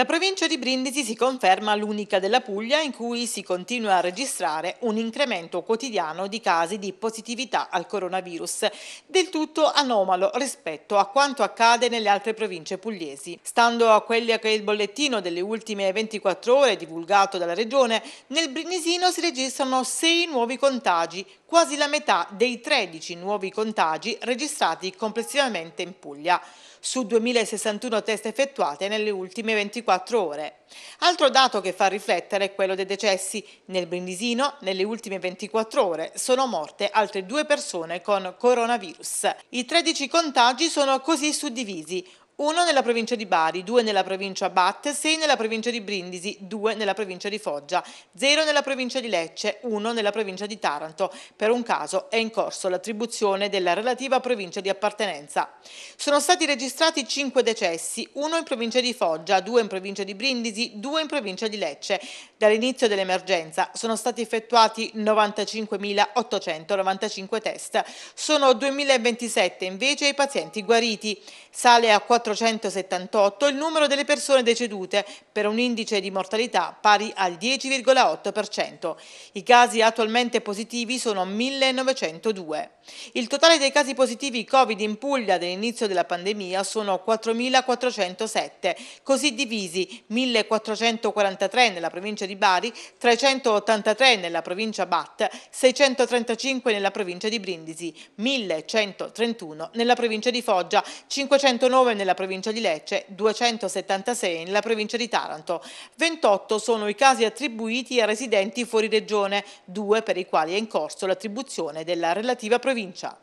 La provincia di Brindisi si conferma l'unica della Puglia in cui si continua a registrare un incremento quotidiano di casi di positività al coronavirus, del tutto anomalo rispetto a quanto accade nelle altre province pugliesi. Stando a quello che è il bollettino delle ultime 24 ore divulgato dalla regione, nel Brindisino si registrano 6 nuovi contagi, quasi la metà dei 13 nuovi contagi registrati complessivamente in Puglia, su 2061 test effettuate nelle ultime 24 ore 24 ore. Altro dato che fa riflettere è quello dei decessi. Nel Brindisino, nelle ultime 24 ore, sono morte altre due persone con coronavirus. I 13 contagi sono così suddivisi uno nella provincia di Bari, due nella provincia Bat, sei nella provincia di Brindisi, due nella provincia di Foggia, zero nella provincia di Lecce, uno nella provincia di Taranto. Per un caso è in corso l'attribuzione della relativa provincia di appartenenza. Sono stati registrati cinque decessi, uno in provincia di Foggia, due in provincia di Brindisi, due in provincia di Lecce. Dall'inizio dell'emergenza sono stati effettuati 95.895 test. Sono 2.027 invece i pazienti guariti. Sale a 4 478 il numero delle persone decedute per un indice di mortalità pari al 10,8%. I casi attualmente positivi sono 1902. Il totale dei casi positivi Covid in Puglia dall'inizio della pandemia sono 4.407, così divisi 1.443 nella provincia di Bari, 383 nella provincia Bat, 635 nella provincia di Brindisi, 1.131 nella provincia di Foggia, 509 nella nella provincia di Lecce, 276 nella provincia di Taranto. 28 sono i casi attribuiti a residenti fuori regione, due per i quali è in corso l'attribuzione della relativa provincia.